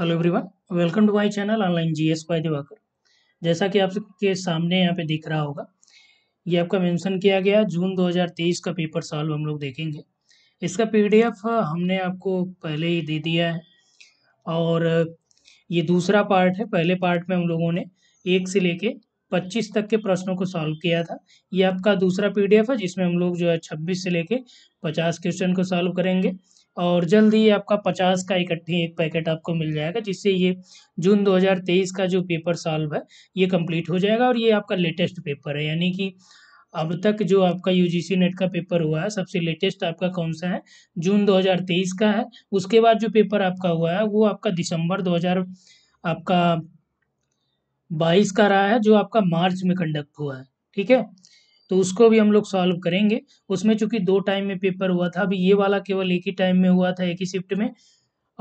Hello everyone welcome to my channel online GS by Diwakar जैसा कि आपके सामने यहाँ पे दिख रहा होगा ये आपका मेंशन किया गया जून 2023 का पेपर सॉल्व हम लोग देखेंगे इसका पीडीएफ हमने आपको पहले ही दे दिया है और ये दूसरा पार्ट है पहले पार्ट में हम लोगों ने एक से लेके 25 तक के प्रश्नों को सॉल्व किया था ये आपका दूसरा पी है जिसमें हम लोग जो है छब्बीस से लेके पचास क्वेश्चन को सॉल्व करेंगे और जल्द ही आपका पचास का इकट्ठे एक पैकेट आपको मिल जाएगा जिससे ये जून 2023 का जो पेपर सॉल्व है ये कंप्लीट हो जाएगा और ये आपका लेटेस्ट पेपर है यानी कि अब तक जो आपका यूजीसी नेट का पेपर हुआ है सबसे लेटेस्ट आपका कौन सा है जून 2023 का है उसके बाद जो पेपर आपका हुआ है वो आपका दिसंबर दो आपका बाईस का रहा है जो आपका मार्च में कंडक्ट हुआ है ठीक है तो उसको भी हम लोग सॉल्व करेंगे उसमें चूंकि दो टाइम में पेपर हुआ था अभी ये वाला केवल एक ही टाइम में हुआ था एक ही शिफ्ट में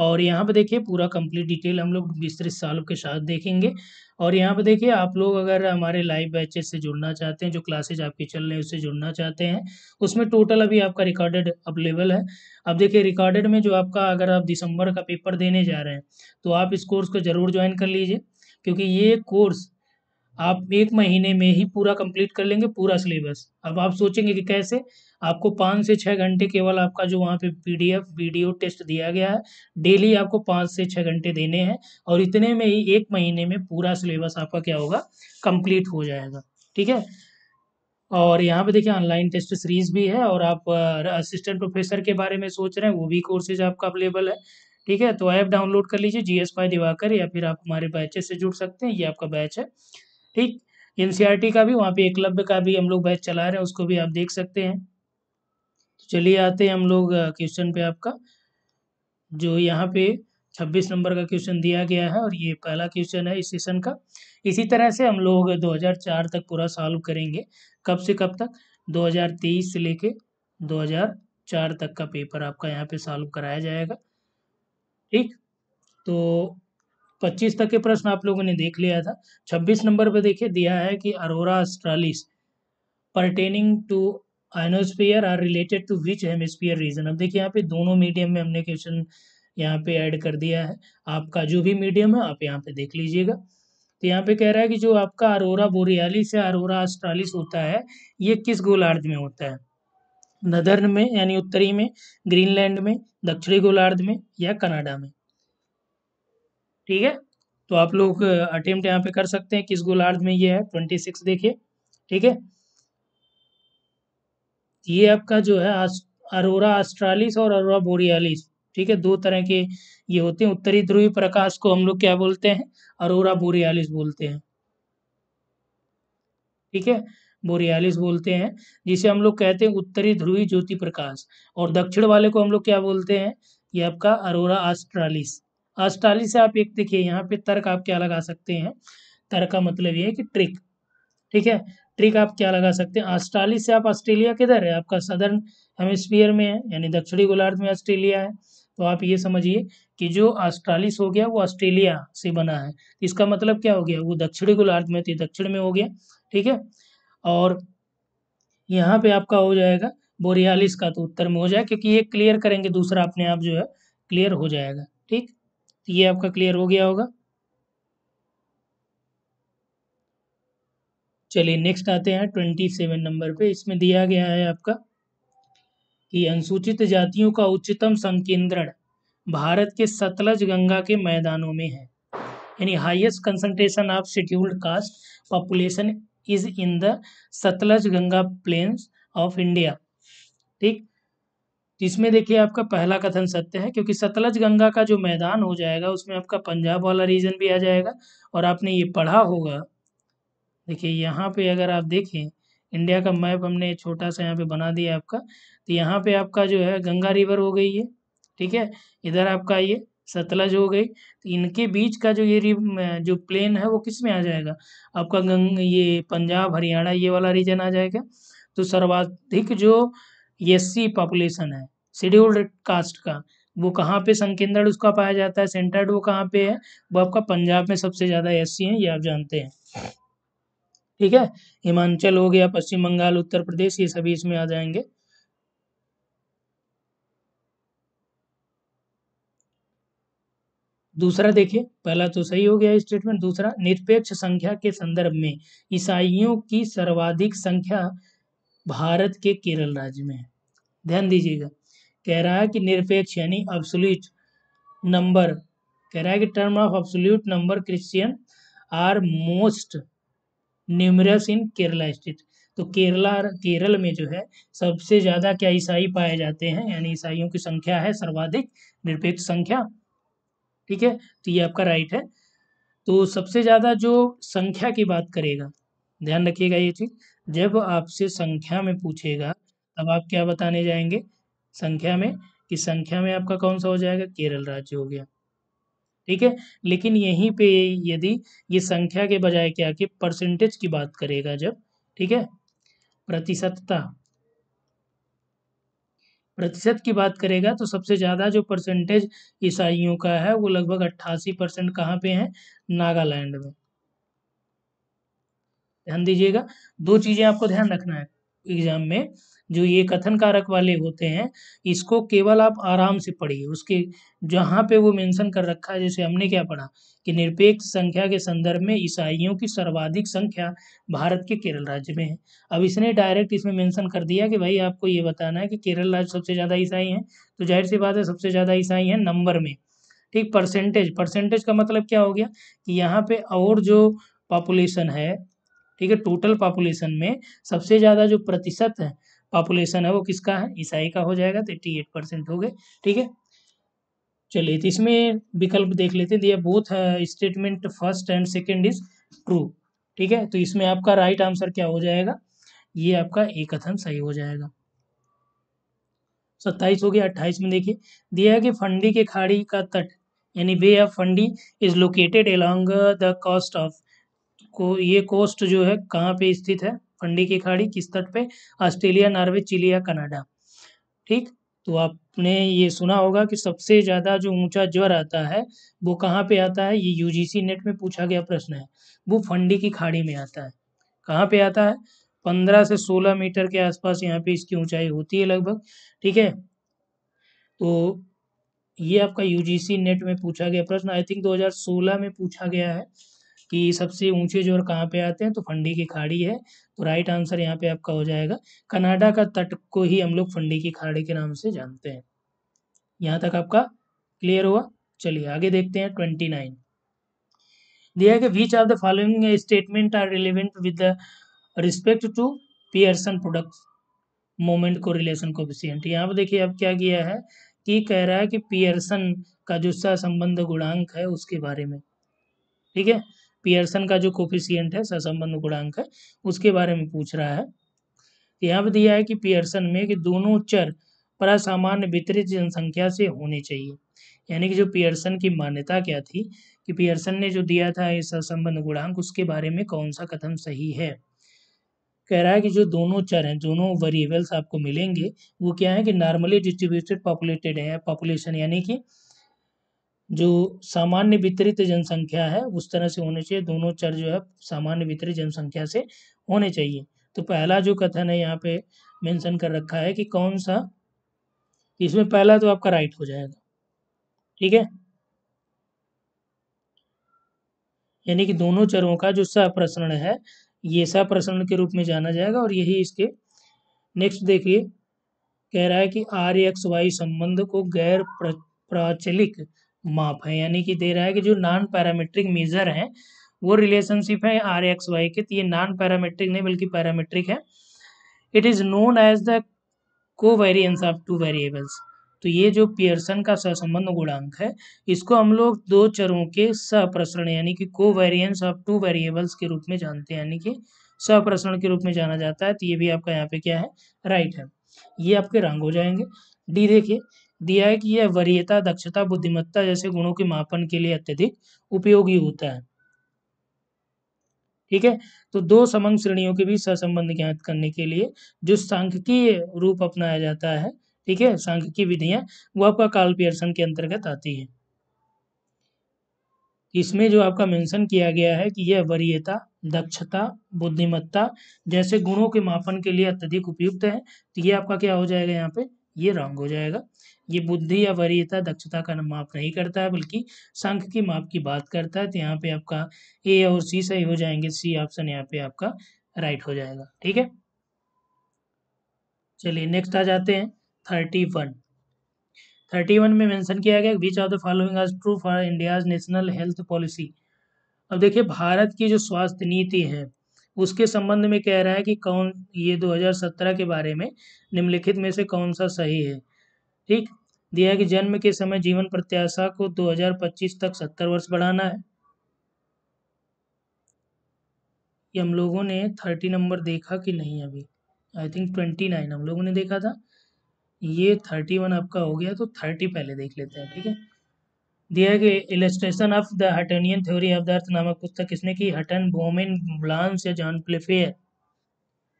और यहाँ पे देखिए पूरा कंप्लीट डिटेल हम लोग विस्तृत सॉल्व के साथ देखेंगे और यहाँ पे देखिए आप लोग अगर हमारे लाइव बैचेस से जुड़ना चाहते हैं जो क्लासेज आपकी चल रहे हैं उससे जुड़ना चाहते हैं उसमें टोटल अभी आपका रिकॉर्डेड अवेलेबल है अब देखिए रिकॉर्डेड में जो आपका अगर आप दिसंबर का पेपर देने जा रहे हैं तो आप इस कोर्स को ज़रूर ज्वाइन कर लीजिए क्योंकि ये कोर्स आप एक महीने में ही पूरा कंप्लीट कर लेंगे पूरा सिलेबस अब आप सोचेंगे कि कैसे आपको पाँच से छः घंटे केवल आपका जो वहाँ पे पीडीएफ वीडियो टेस्ट दिया गया है डेली आपको पाँच से छः घंटे देने हैं और इतने में ही एक महीने में पूरा सिलेबस आपका क्या होगा कंप्लीट हो जाएगा ठीक है और यहाँ पे देखिए ऑनलाइन टेस्ट सीरीज भी है और आप असिस्टेंट प्रोफेसर के बारे में सोच रहे हैं वो भी कोर्सेज आपका अवेलेबल है ठीक है तो ऐप डाउनलोड कर लीजिए जी एस दिवाकर या फिर आप हमारे बैचेस से जुड़ सकते हैं ये आपका बैच है ठीक एनसीईआरटी e का भी वहाँ पे एकलव्य का भी हम लोग बैच चला रहे हैं उसको भी आप देख सकते हैं तो चलिए आते हैं हम लोग क्वेश्चन पे आपका जो यहाँ पे छब्बीस नंबर का क्वेश्चन दिया गया है और ये पहला क्वेश्चन है इस सेशन का इसी तरह से हम लोग 2004 तक पूरा सॉल्व करेंगे कब से कब तक 2023 से लेके 2004 तक का पेपर आपका यहाँ पे सॉल्व कराया जाएगा ठीक तो पच्चीस तक के प्रश्न आप लोगों ने देख लिया था छब्बीस नंबर पर देखिए दिया है कि aurora australis pertaining to ionosphere are related to which hemisphere region अब देखिए यहाँ पे दोनों मीडियम में हमने क्वेश्चन यहाँ पे ऐड कर दिया है आपका जो भी मीडियम है आप यहाँ पे देख लीजिएगा तो यहाँ पे कह रहा है कि जो आपका अरोरा बोरियालिस या अरोरा अस्ट्रालिस होता है ये किस गोलार्ध में होता है नदर्न में यानी उत्तरी में ग्रीनलैंड में दक्षिणी गोलार्ध में या कनाडा में ठीक है तो आप लोग अटेम्प्ट यहाँ पे कर सकते हैं किस गोलार्ध में ये है ट्वेंटी सिक्स देखिए ठीक है ये आपका जो है अरोरा ऑस्ट्रालिस और अरोरा बोरियालिस ठीक है दो तरह के ये होते हैं उत्तरी ध्रुवी प्रकाश को हम लोग क्या बोलते हैं अरोरा बोरियालिस बोलते हैं ठीक है बोरियालिस बोलते हैं जिसे हम लोग कहते हैं उत्तरी ध्रुवी ज्योति प्रकाश और दक्षिण वाले को हम लोग क्या बोलते हैं ये आपका अरोरा ऑस्ट्रालिस अष्टाली से आप एक देखिए यहाँ पे तर्क आप क्या लगा सकते हैं तर्क का मतलब ये है कि ट्रिक ठीक है ट्रिक आप क्या लगा सकते हैं ऑस्ट्रेलिया से आप ऑस्ट्रेलिया किधर है आपका सदर्न हेमिस्फीयर में है यानी दक्षिणी गोलार्ध में ऑस्ट्रेलिया है तो आप ये समझिए कि जो ऑस्ट्रालिस हो गया वो ऑस्ट्रेलिया से बना है तो इसका मतलब क्या हो गया वो दक्षिणी गोलार्ध में थी दक्षिण में हो गया ठीक है और यहाँ पे आपका हो जाएगा बोरियालिस का तो उत्तर में हो जाएगा क्योंकि ये क्लियर करेंगे दूसरा अपने आप जो है क्लियर हो जाएगा ठीक तो ये आपका क्लियर हो गया होगा चलिए नेक्स्ट आते हैं ट्वेंटी सेवन नंबर पे इसमें दिया गया है आपका कि अनुसूचित जातियों का उच्चतम संकेंद्रण भारत के सतलज गंगा के मैदानों में है यानी highest concentration of scheduled caste population is in the Sutlej Ganga plains of India ठीक तो इसमें देखिए आपका पहला कथन सत्य है क्योंकि सतलज गंगा का जो मैदान हो जाएगा उसमें आपका पंजाब वाला रीजन भी आ जाएगा और आपने ये पढ़ा होगा देखिए यहाँ पे अगर आप देखें इंडिया का मैप हमने छोटा सा यहाँ पे बना दिया आपका तो यहाँ पे आपका जो है गंगा रिवर हो गई है ठीक है इधर आपका ये सतलज हो गई तो इनके बीच का जो ये जो प्लेन है वो किस में आ जाएगा आपका गंग ये पंजाब हरियाणा ये वाला रीजन आ जाएगा तो सर्वाधिक जो एस पॉपुलेशन है शेड्यूल्ड कास्ट का वो कहाँ पे संकेंद्रण उसका पाया जाता है सेंटर्ड वो कहाँ पे है वो आपका पंजाब में सबसे ज़्यादा एस हैं ये आप जानते हैं ठीक है हिमाचल हो गया पश्चिम बंगाल उत्तर प्रदेश ये सभी इसमें आ जाएंगे दूसरा देखिए पहला तो सही हो गया स्टेटमेंट दूसरा निरपेक्ष संख्या के संदर्भ में ईसाइयों की सर्वाधिक संख्या भारत के केरल राज्य में है ध्यान दीजिएगा कह रहा है कि निरपेक्ष यानी अब्सोल्यूट नंबर कह रहा है कि term of absolute number Christian are most numerous in Kerala state तो केरला केरल में जो है सबसे ज़्यादा क्या ईसाई पाए जाते हैं यानी ईसाइयों की संख्या है सर्वाधिक निरपेक्ष संख्या ठीक है तो ये आपका राइट है तो सबसे ज़्यादा जो संख्या की बात करेगा ध्यान रखिएगा ये चीज़ जब आपसे संख्या में पूछेगा तब आप क्या बताने जाएंगे संख्या में कि संख्या में आपका कौन सा हो जाएगा केरल राज्य हो गया ठीक है लेकिन यहीं पे यदि ये संख्या के बजाय क्या कि परसेंटेज की बात करेगा जब ठीक है प्रतिशतता प्रतिशत की बात करेगा तो सबसे ज़्यादा जो परसेंटेज ईसाइयों का है वो लगभग अट्ठासी परसेंट कहाँ पे है नागालैंड में ध्यान दीजिएगा दो चीजें आपको ध्यान रखना है एग्जाम में जो ये कथन कारक वाले होते हैं इसको केवल आप आराम से पढ़िए उसके जहाँ पे वो मेंशन कर रखा है जैसे हमने क्या पढ़ा कि निरपेक्ष संख्या के संदर्भ में ईसाइयों की सर्वाधिक संख्या भारत के केरल राज्य में है अब इसने डायरेक्ट इसमें मेंशन कर दिया कि भाई आपको ये बताना है कि केरल राज्य सबसे ज़्यादा ईसाई हैं तो जाहिर सी बात है सबसे ज़्यादा ईसाई हैं नंबर में ठीक परसेंटेज परसेंटेज का मतलब क्या हो गया कि यहाँ पे और जो पॉपुलेशन है ठीक है टोटल पॉपुलेशन में सबसे ज़्यादा जो प्रतिशत है पॉपुलेशन है वो किसका है ईसाई का हो जाएगा तो एट्टी एट परसेंट हो गए ठीक है चलिए तो इसमें विकल्प देख लेते हैं दिया both statement first and second is true ठीक है तो इसमें आपका राइट आंसर क्या हो जाएगा ये आपका एक कथन सही हो जाएगा सत्ताईस हो गया अट्ठाईस में देखिए दिया है कि फंडी के खाड़ी का तट यानी bay of Fundy is located along the coast of को ये कोस्ट जो है कहाँ पे स्थित है फंडी की खाड़ी किस तट पे ऑस्ट्रेलिया नॉर्वे चिली या कनाडा ठीक तो आपने ये सुना होगा कि सबसे ज़्यादा जो ऊंचा ज्वर आता है वो कहाँ पे आता है ये यूजीसी नेट में पूछा गया प्रश्न है वो फंडी की खाड़ी में आता है कहाँ पे आता है पंद्रह से सोलह मीटर के आसपास यहाँ पे इसकी ऊंचाई होती है लगभग ठीक है तो ये आपका यूजीसी नेट में पूछा गया प्रश्न आई थिंक दो में पूछा गया है कि सबसे ऊंचे जोर कहाँ पे आते हैं तो फंडी की खाड़ी है तो राइट आंसर यहाँ पे आपका हो जाएगा कनाडा का तट को ही हम लोग फंडी की खाड़ी के नाम से जानते हैं यहाँ तक आपका क्लियर हुआ चलिए आगे देखते हैं ट्वेंटी नाइन दिया है which of the following statement are relevant with respect to Pearson product moment correlation को यहाँ पर देखिए अब क्या किया है कि कह रहा है कि पियर्सन का जो संबंध गुणांक है उसके बारे में ठीक है पियर्सन का जो कोफिशियंट है सहसंबंध गुणांक है उसके बारे में पूछ रहा है यहाँ पर दिया है कि पियर्सन में कि दोनों चर पर सामान्य वितरित जनसंख्या से होने चाहिए यानी कि जो पियर्सन की मान्यता क्या थी कि पियर्सन ने जो दिया था इस सहसंबंध गुणांक उसके बारे में कौन सा कथन सही है कह रहा है कि जो दोनों चर हैं दोनों वेरिएबल्स आपको मिलेंगे वो क्या है कि नॉर्मली डिस्ट्रीब्यूटेड पॉपुलेटेड है पॉपुलेशन यानी कि जो सामान्य वितरित जनसंख्या है उस तरह से होने चाहिए दोनों चर जो है सामान्य वितरित जनसंख्या से होने चाहिए तो पहला जो कथन है यहाँ पे मेंशन कर रखा है कि कौन सा इसमें पहला तो आपका राइट हो जाएगा ठीक है यानी कि दोनों चरों का जो सप्रसरण है ये सप्रसरण के रूप में जाना जाएगा और यही इसके नेक्स्ट देखिए कह रहा है कि आर एक्स वाई संबंध को गैर प्राचलिक माप है यानी कि दे रहा है कि जो नॉन पैरामीट्रिक मेजर हैं वो रिलेशनशिप है आर एक्स वाई के तो ये नॉन पैरामीट्रिक नहीं बल्कि पैरामीट्रिक है it is known as the covariance of two variables तो ये जो पियर्सन का सहसंबंध गुणांक है इसको हम लोग दो चरों के सहप्रसरण यानी कि को वेरियंस ऑफ टू वेरिएबल्स के रूप में जानते हैं यानी कि सहप्रसरण के रूप में जाना जाता है तो ये भी आपका यहाँ पे क्या है राइट है ये आपके रंग हो जाएंगे डी देखिए दिया है कि यह वरीयता दक्षता बुद्धिमत्ता जैसे गुणों के मापन के लिए अत्यधिक उपयोगी होता है ठीक है तो दो समंग श्रेणियों के बीच सहसंबंध ज्ञात करने के लिए जो सांख्यिकीय रूप अपनाया जाता है ठीक है सांख्यिकी विधियां वो आपका काल पियर्सन के अंतर्गत आती है इसमें जो आपका मेंशन किया गया है कि यह वरीयता दक्षता बुद्धिमत्ता जैसे गुणों के मापन के लिए अत्यधिक उपयुक्त है तो ये आपका क्या हो जाएगा यहाँ पे ये रॉन्ग हो जाएगा ये बुद्धि या वरीयता दक्षता का माप नहीं करता है बल्कि संख की माप की बात करता है तो यहाँ पे आपका ए और सी सही हो जाएंगे सी ऑप्शन यहाँ पे आपका राइट हो जाएगा ठीक है चलिए नेक्स्ट आ जाते हैं थर्टी वन थर्टी वन में मेंशन किया गया which of the following is true for India's national health policy अब देखिए भारत की जो स्वास्थ्य नीति है उसके संबंध में कह रहा है कि कौन ये 2017 के बारे में निम्नलिखित में से कौन सा सही है ठीक दिया है कि जन्म के समय जीवन प्रत्याशा को 2025 तक 70 वर्ष बढ़ाना है ये हम लोगों ने 30 नंबर देखा कि नहीं अभी आई थिंक 29 हम लोगों ने देखा था ये 31 आपका हो गया तो 30 पहले देख लेते हैं ठीक है दिया है कि illustration of the Huttonian theory of the earth नामक पुस्तक किसने की हटन बोमेन ब्लांस या जॉन प्लेफेयर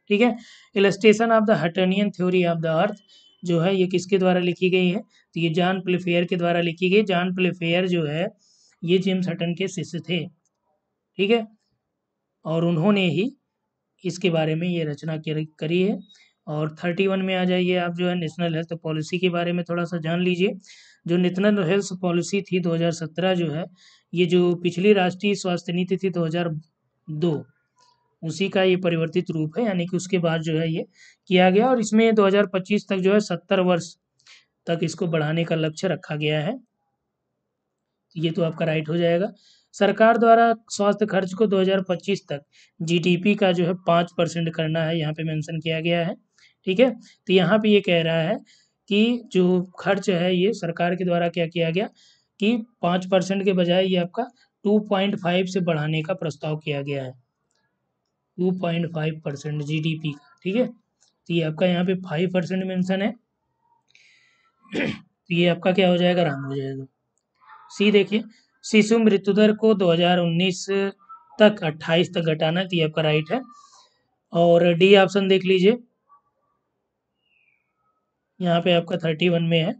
ठीक है illustration of the Huttonian theory of the earth जो है ये किसके द्वारा लिखी गई है तो ये जॉन प्लेफेयर के द्वारा लिखी गई जॉन प्लेफेयर जो है ये जेम्स हटन के शिष्य थे ठीक है और उन्होंने ही इसके बारे में ये रचना करी है और थर्टी वन में आ जाइए आप जो है नेशनल हेल्थ पॉलिसी के बारे में थोड़ा सा जान लीजिए जो नेशनल हेल्थ पॉलिसी थी 2017 जो है ये जो पिछली राष्ट्रीय स्वास्थ्य नीति थी 2002 उसी का ये परिवर्तित रूप है यानी कि उसके बाद जो है ये किया गया और इसमें 2025 तक जो है 70 वर्ष तक इसको बढ़ाने का लक्ष्य रखा गया है ये तो आपका राइट हो जाएगा सरकार द्वारा स्वास्थ्य खर्च को 2025 तक जीडीपी का जो है पाँच परसेंट करना है यहाँ पे मेंशन किया गया है ठीक है तो यहाँ पे ये कह रहा है कि जो खर्च है ये सरकार के द्वारा क्या किया गया कि पाँच परसेंट के बजाय ये आपका टू पॉइंट फाइव से बढ़ाने का प्रस्ताव किया गया है two point five percent G D P का ठीक है तो ये आपका यहाँ पे फाइव परसेंट मैंसन है तो ये आपका क्या हो जाएगा रंग हो जाएगा सी देखिए शिशु मृत्यु दर को 2019 तक 28 तक घटाना तो ये आपका राइट है और डी ऑप्शन देख लीजिए यहाँ पे आपका 31 में है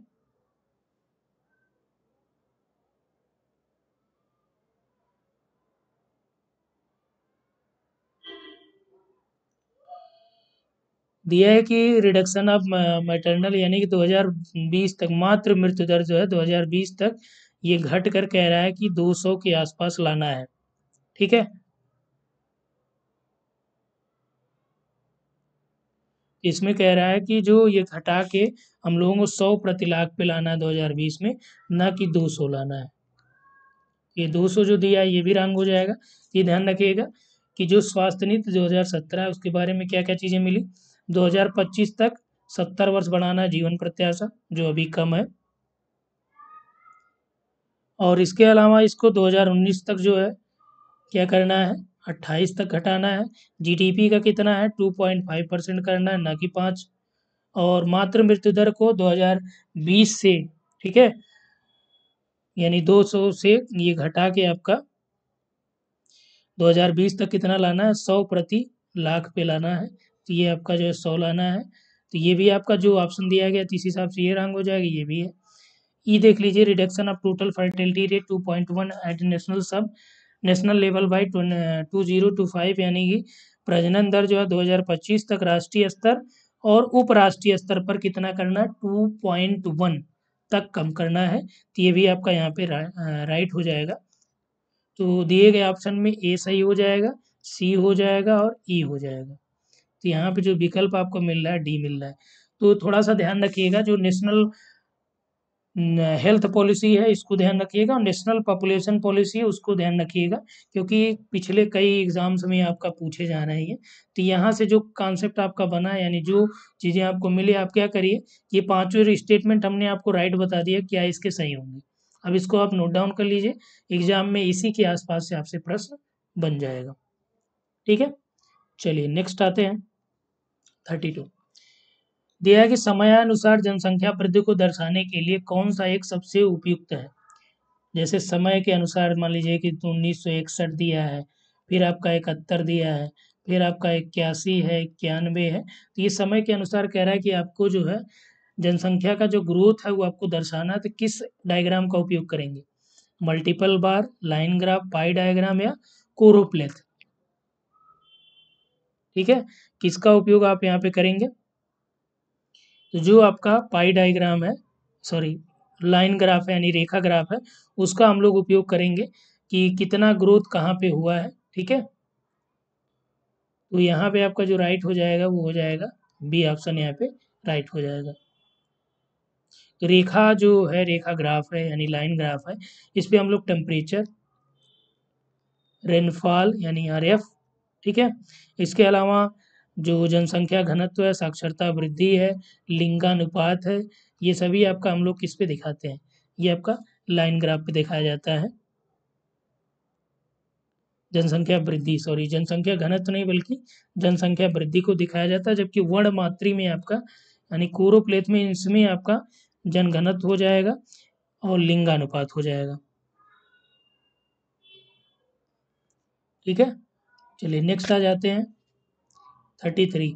दिया है कि रिडक्शन ऑफ मैटरनल यानी कि 2020 तक मात्र मृत्यु दर जो है 2020 तक ये घट कर कह रहा है कि 200 के आसपास लाना है ठीक है इसमें कह रहा है कि जो ये घटा के हम लोगों को 100 प्रति लाख पे लाना है 2020 में ना कि 200 लाना है ये 200 जो दिया है ये भी रंग हो जाएगा ये ध्यान रखिएगा कि जो स्वास्थ्य नीति दो है उसके बारे में क्या क्या चीज़ें मिली 2025 तक 70 वर्ष बढ़ाना जीवन प्रत्याशा जो अभी कम है और इसके अलावा इसको 2019 तक जो है क्या करना है 28 तक घटाना है जीडीपी का कितना है 2.5 परसेंट करना है ना कि पाँच और मातृ मृत्यु दर को 2020 से ठीक है यानी 200 से ये घटा के आपका 2020 तक कितना लाना है 100 प्रति लाख पे लाना है तो ये आपका जो है सोल है तो ये भी आपका जो ऑप्शन दिया गया तो इस हिसाब से ये रंग हो जाएगा ये भी है ई देख लीजिए reduction of total fertility rate two point one at national sub national level by two zero two five यानी कि प्रजनन दर जो है दो हजार पच्चीस तक राष्ट्रीय स्तर और उपराष्ट्रीय स्तर पर कितना करना टू पॉइंट वन तक कम करना है तो ये भी आपका यहाँ पे रा, राइट uh, हो जाएगा तो दिए गए ऑप्शन में ए सही हो जाएगा सी हो जाएगा और ई e हो जाएगा तो यहाँ पे जो विकल्प आपको मिल रहा है डी मिल रहा है तो थोड़ा सा ध्यान रखिएगा जो नेशनल हेल्थ पॉलिसी है इसको ध्यान रखिएगा और नेशनल पॉपुलेशन पॉलिसी है उसको ध्यान रखिएगा क्योंकि पिछले कई एग्जाम्स में आपका पूछे जा रहे हैं तो यहाँ से जो कॉन्सेप्ट आपका बना यानी जो चीज़ें आपको मिली आप क्या करिए ये पाँचों स्टेटमेंट हमने आपको राइट बता दिया क्या इसके सही होंगे अब इसको आप नोट डाउन कर लीजिए एग्जाम में इसी के आसपास से आपसे प्रश्न बन जाएगा ठीक है चलिए नेक्स्ट आते हैं थर्टी टू दिया है कि समयानुसार जनसंख्या वृद्धि को दर्शाने के लिए कौन सा एक सबसे उपयुक्त है जैसे समय के अनुसार मान लीजिए कि तो उन्नीस सौ इकसठ दिया है फिर आपका इकहत्तर दिया है फिर आपका इक्यासी है इक्यानवे है तो ये समय के अनुसार कह रहा है कि आपको जो है जनसंख्या का जो ग्रोथ है वो आपको दर्शाना है तो किस डायग्राम का उपयोग करेंगे multiple bar line graph pie diagram या कोरोप्लेथ ठीक है किसका उपयोग आप यहाँ पे करेंगे तो जो आपका पाई डायग्राम है सॉरी लाइन ग्राफ है यानी रेखा ग्राफ है उसका हम लोग उपयोग करेंगे कि कितना ग्रोथ कहाँ पे हुआ है ठीक है तो यहाँ पे आपका जो राइट हो जाएगा वो हो जाएगा बी ऑप्शन यहाँ पे राइट हो जाएगा तो रेखा जो है रेखा ग्राफ है यानी लाइन ग्राफ है इस पर हम लोग टेम्परेचर रेनफॉल यानी आर एफ ठीक है इसके अलावा जो जनसंख्या घनत्व है साक्षरता वृद्धि है लिंगानुपात है ये सभी आपका हम लोग किस पे दिखाते हैं ये आपका लाइन ग्राफ पे दिखाया जाता है जनसंख्या वृद्धि सॉरी जनसंख्या घनत्व नहीं बल्कि जनसंख्या वृद्धि को दिखाया जाता है जबकि वर्ण मात्री में आपका यानी कोरोप्लेथ में इसमें आपका जनघनत्व हो जाएगा और लिंगानुपात हो जाएगा ठीक है चलिए नेक्स्ट आ जाते हैं thirty three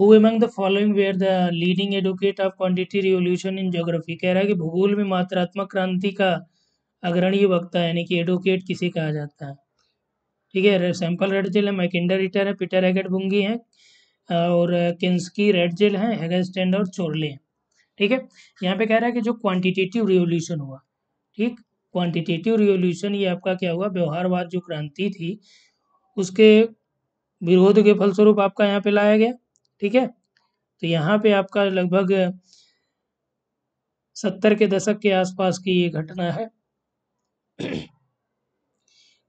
who among the following were the leading advocate of quantity revolution in geography कह रहा है कि भूगोल में मात्रात्मक क्रांति का अग्रणी वक्ता यानी कि एडवोकेट किसे कहा जाता है ठीक है सैम्पल रेड जेल है मैकेंडर रिटर है पीटर हैगेट बुंगी है और किन्सकी रेड जेल है हेगस्टेंड और चोरले हैं ठीक है यहाँ पे कह रहा है कि जो क्वांटिटेटिव रिवोल्यूशन हुआ ठीक क्वांटिटेटिव रिवोल्यूशन ये आपका क्या हुआ व्यवहारवाद जो क्रांति थी उसके विरोध के फलस्वरूप आपका यहाँ पे लाया गया ठीक है तो यहाँ पे आपका लगभग सत्तर के दशक के आसपास की ये घटना है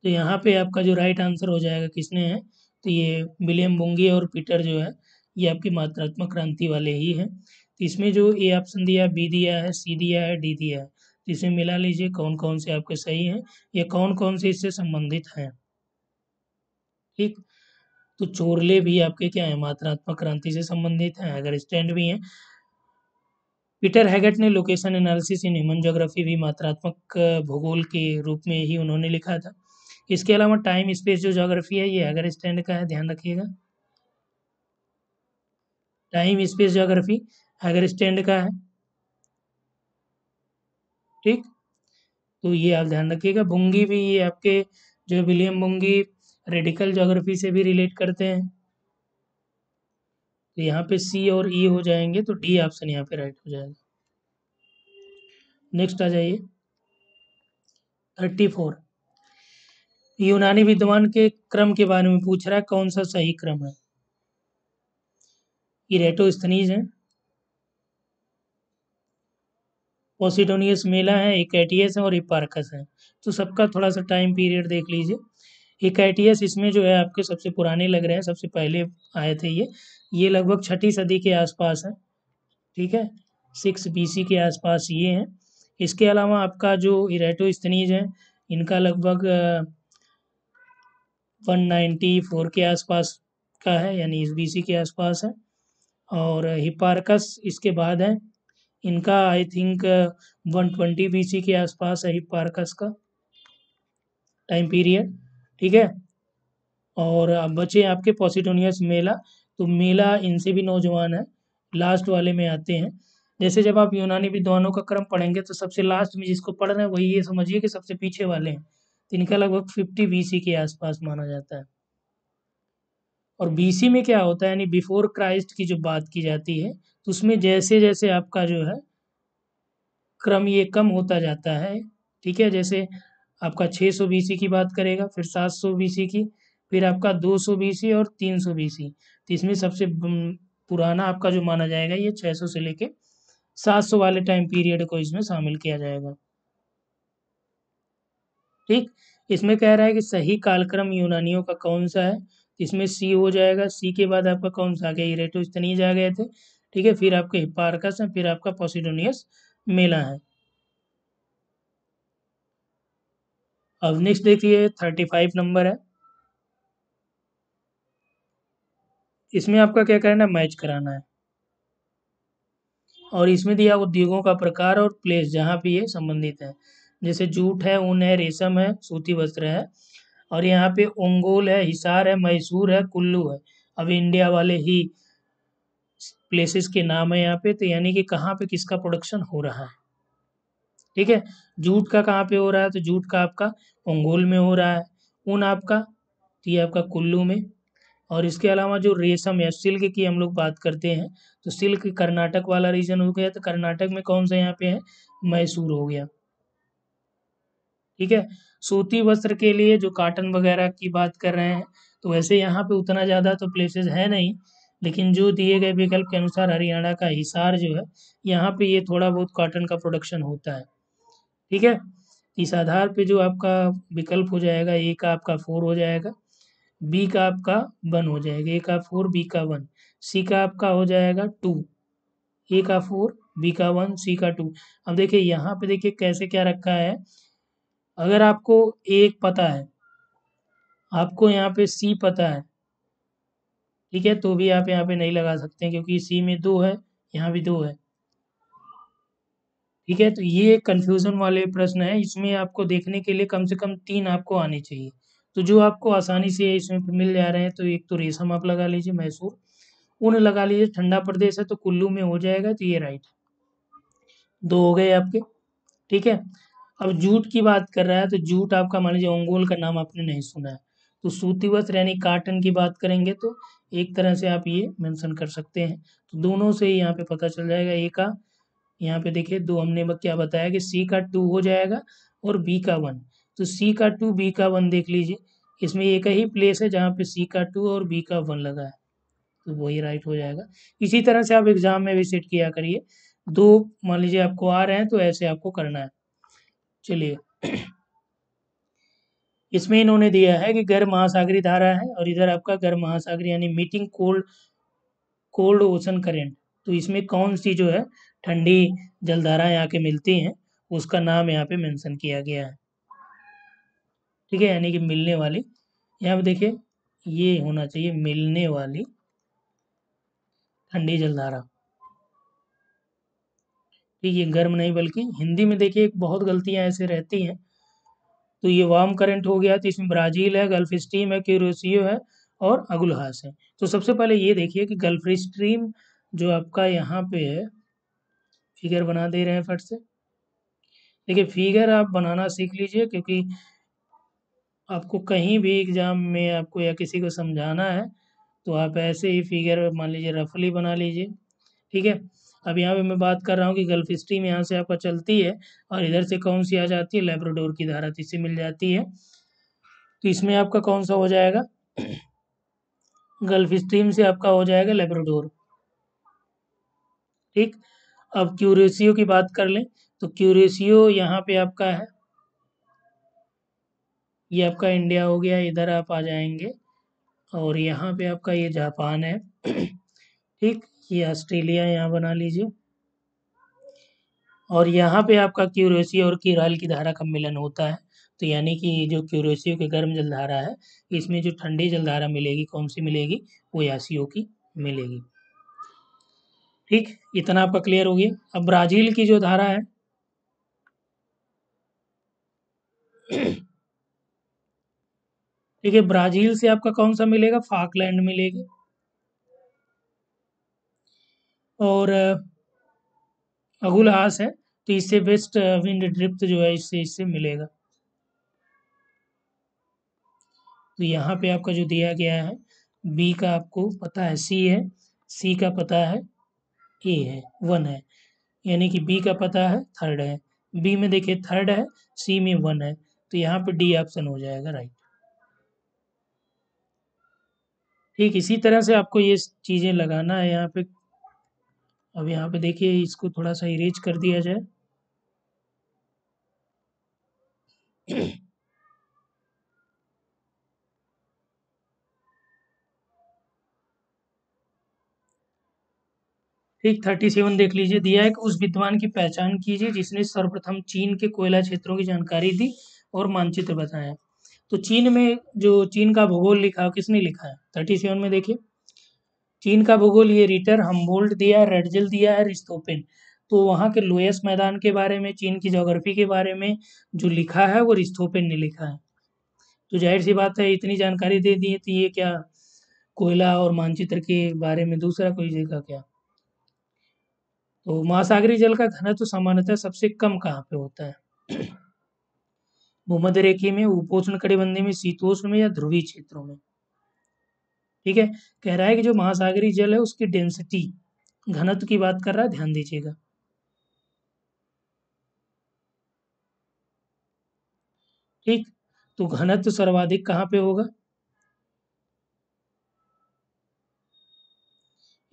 तो यहाँ पे आपका जो राइट आंसर हो जाएगा किसने है तो ये विलियम बुंगी और पीटर जो है ये आपकी मात्रात्मक क्रांति वाले ही हैं तो इसमें जो ए ऑप्शन दिया बी दिया है सी दिया है डी दिया है तो इसे इसमें मिला लीजिए कौन कौन से आपके सही हैं या कौन कौन से इससे संबंधित हैं ठीक तो चोरले भी आपके क्या है मात्रात्मक क्रांति से संबंधित हैं अगर स्टैंड भी हैं पीटर हैगट ने location analysis in human geography भी मात्रात्मक भूगोल के रूप में ही उन्होंने लिखा था इसके अलावा टाइम स्पेस जो जोग्राफी है ये अगर स्टैंड का है ध्यान रखिएगा time space geography Hagerstrand का है ठीक तो ये आप ध्यान रखिएगा बुंगी भी ये आपके जो विलियम बुंगी रेडिकल जोग्राफी से भी रिलेट करते हैं तो यहाँ पे सी और ई e हो जाएंगे तो डी ऑप्शन यहाँ पे राइट हो जाएगा नेक्स्ट आ जाइए थर्टी फोर यूनानी विद्वान के क्रम के बारे में पूछ रहा है कौन सा सही क्रम है स्थनीज है पोसिडोनियस मेला है इकेटियस है और इपार्कस है तो सबका थोड़ा सा टाइम पीरियड देख लीजिए हिकैटियस इसमें जो है आपके सबसे पुराने लग रहे हैं सबसे पहले आए थे ये ये लगभग छठी सदी के आसपास है ठीक है सिक्स बीसी के आसपास ये हैं इसके अलावा आपका जो इरेटो स्तनीज हैं इनका लगभग वन नाइन्टी फोर के आसपास का है यानी इस बीसी के आसपास है और हिपारकस इसके बाद है इनका I think one twenty BC के आसपास है हिपार्कस का टाइम पीरियड ठीक है और बचे आपके पॉसिटोनियस मेला तो मेला इनसे भी नौजवान है लास्ट वाले में आते हैं जैसे जब आप यूनानी विद्वानों का क्रम पढ़ेंगे तो सबसे लास्ट में जिसको पढ़ रहे हैं वही ये समझिए कि सबसे पीछे वाले हैं तो इनका लगभग फिफ्टी बी के आसपास माना जाता है और बी में क्या होता है यानी बिफोर क्राइस्ट की जो बात की जाती है तो उसमें जैसे जैसे आपका जो है क्रम ये कम होता जाता है ठीक है जैसे आपका छः सौ बी की बात करेगा फिर सात सौ बी की फिर आपका दो सौ बी और तीन सौ बी तो इसमें सबसे पुराना आपका जो माना जाएगा ये छः सौ से लेके सात सौ वाले टाइम पीरियड को इसमें शामिल किया जाएगा ठीक इसमें कह रहा है कि सही कालक्रम यूनानियों का कौन सा है इसमें सी हो जाएगा सी के बाद आपका कौन सा आ गया इरेटोस्तनीज आ गए थे ठीक है फिर आपके हिपार्कस है फिर आपका पोसिडोनियस मेला है अब नेक्स्ट देखिए थर्टी फाइव नंबर है इसमें आपका क्या करना है मैच कराना है और इसमें दिया उद्योगों का प्रकार और प्लेस जहाँ पे ये संबंधित है जैसे जूट है ऊन है रेशम है सूती वस्त्र है और यहाँ पे ओंगोल है हिसार है मैसूर है कुल्लू है अब इंडिया वाले ही प्लेसेस के नाम है यहाँ पे तो यानी कि कहाँ पे किसका प्रोडक्शन हो रहा है ठीक है जूट का कहाँ पे हो रहा है तो जूट का आपका ओंगोल में हो रहा है ऊन आपका ये आपका कुल्लू में और इसके अलावा जो रेशम या सिल्क की हम लोग बात करते हैं तो सिल्क कर्नाटक वाला रीजन हो गया तो कर्नाटक में कौन सा यहाँ पे है मैसूर हो गया ठीक है सूती वस्त्र के लिए जो काटन वगैरह की बात कर रहे हैं तो वैसे यहाँ पे उतना ज़्यादा तो प्लेसेस है नहीं लेकिन जो दिए गए विकल्प के अनुसार हरियाणा का हिसार जो है यहाँ पे ये थोड़ा बहुत कॉटन का प्रोडक्शन होता है ठीक है इस आधार पे जो आपका विकल्प हो जाएगा ए का आपका फोर हो जाएगा बी का आपका वन हो जाएगा ए का फोर बी का वन सी का आपका हो जाएगा टू ए का फोर बी का वन सी का टू अब देखिए यहाँ पे देखिए कैसे क्या रखा है अगर आपको एक पता है आपको यहाँ पे सी पता है ठीक है तो भी आप यहाँ पे नहीं लगा सकते क्योंकि सी में दो है यहाँ भी दो है ठीक है तो ये कन्फ्यूज़न वाले प्रश्न है इसमें आपको देखने के लिए कम से कम तीन आपको आने चाहिए तो जो आपको आसानी से इसमें मिल जा रहे हैं तो एक तो रेशम आप लगा लीजिए मैसूर ऊन लगा लीजिए ठंडा प्रदेश है तो कुल्लू में हो जाएगा तो ये राइट दो हो गए आपके ठीक है अब जूट की बात कर रहा है तो जूट आपका मान लीजिए ओंगोल का नाम आपने नहीं सुना है तो सूती वस्त्र यानी काटन की बात करेंगे तो एक तरह से आप ये मेंशन कर सकते हैं तो दोनों से यहाँ पे पता चल जाएगा एक का यहाँ पे देखिए दो हमने क्या बताया कि सी का टू हो जाएगा और बी का वन तो सी का टू बी का वन देख लीजिए इसमें एक ही प्लेस है जहाँ पे सी का टू और बी का वन लगा है तो वही राइट हो जाएगा इसी तरह से आप एग्ज़ाम में विजिट किया करिए दो मान लीजिए आपको आ रहे हैं तो ऐसे आपको करना है चलिए इसमें इन्होंने दिया है कि गैर महासागरी धारा है और इधर आपका गैर महासागरी यानी meeting cold cold ocean current तो इसमें कौन सी जो है ठंडी जलधाराएं यहाँ के मिलती हैं उसका नाम यहाँ पे मेंशन किया गया है ठीक है यानी कि मिलने वाली यहाँ पे देखिए ये होना चाहिए मिलने वाली ठंडी जलधारा ठीक है गर्म नहीं बल्कि हिंदी में देखिए बहुत गलतियाँ ऐसे रहती हैं तो ये वार्म करंट हो गया तो इसमें ब्राज़ील है गल्फ स्ट्रीम है क्यूरोसियो है और अगुलहास है तो सबसे पहले ये देखिए कि गल्फ स्ट्रीम जो आपका यहाँ पे है फिगर बना दे रहे हैं फट से देखिए फिगर आप बनाना सीख लीजिए क्योंकि आपको कहीं भी एग्ज़ाम में आपको या किसी को समझाना है तो आप ऐसे ही फिगर मान लीजिए रफली बना लीजिए ठीक है अब यहाँ पे मैं बात कर रहा हूँ कि गल्फ स्ट्रीम यहाँ से आपका चलती है और इधर से कौन सी आ जाती है लेब्राडोर की धारा तो इससे मिल जाती है तो इसमें आपका कौन सा हो जाएगा गल्फ स्ट्रीम से आपका हो जाएगा लेब्राडोर ठीक अब क्यू रेशियो की बात कर लें तो क्यू रेशियो यहाँ पे आपका है ये आपका इंडिया हो गया इधर आप आ जाएंगे और यहाँ पे आपका ये जापान है ठीक ये ऑस्ट्रेलिया यहाँ बना लीजिए और यहाँ पे आपका क्यूरेसियो और किराल की धारा का मिलन होता है तो यानी कि जो क्यूरेसियो की गर्म जलधारा है इसमें जो ठंडी जलधारा मिलेगी कौन सी मिलेगी वो यासियो की मिलेगी ठीक इतना आपका क्लियर हो गया अब ब्राजील की जो धारा है ठीक है ब्राजील से आपका कौन सा मिलेगा फाकलैंड मिलेगा और अगुलहास है तो इससे वेस्ट विंड ड्रिप्त जो है इससे इससे मिलेगा तो यहाँ पे आपका जो दिया गया है बी का आपको पता है सी है सी का पता है ए है वन है यानी कि बी का पता है थर्ड है बी में देखिए थर्ड है सी में वन है तो यहाँ पे डी ऑप्शन हो जाएगा राइट ठीक इसी तरह से आपको ये चीज़ें लगाना है यहाँ पे अब यहाँ पे देखिए इसको थोड़ा सा इरेज कर दिया जाए ठीक थर्टी सेवन देख लीजिए दिया है कि उस विद्वान की पहचान कीजिए जिसने सर्वप्रथम चीन के कोयला क्षेत्रों की जानकारी दी और मानचित्र बताया तो चीन में जो चीन का भूगोल लिखा किसने लिखा है थर्टी सेवन में देखिए चीन का भूगोल ये रिटर हम्बोल्ट दिया है रेडजल दिया है रिस्तोपिन तो वहाँ के लोयस मैदान के बारे में चीन की जोग्राफी के बारे में जो लिखा है वो रिस्तोपिन ने लिखा है तो जाहिर सी बात है इतनी जानकारी दे दी तो ये क्या कोयला और मानचित्र के बारे में दूसरा कोई जगह क्या तो महासागरी जल का घनत्व सामान्यतः सबसे कम कहाँ पे होता है भूमध्य रेखी में उपोषण कड़ीबंदी में शीतोष्ण में या ध्रुवीय क्षेत्रों में ठीक है कह रहा है कि जो महासागरी जल है उसकी डेंसिटी घनत्व की बात कर रहा है ध्यान दीजिएगा ठीक तो घनत्व सर्वाधिक कहां पे होगा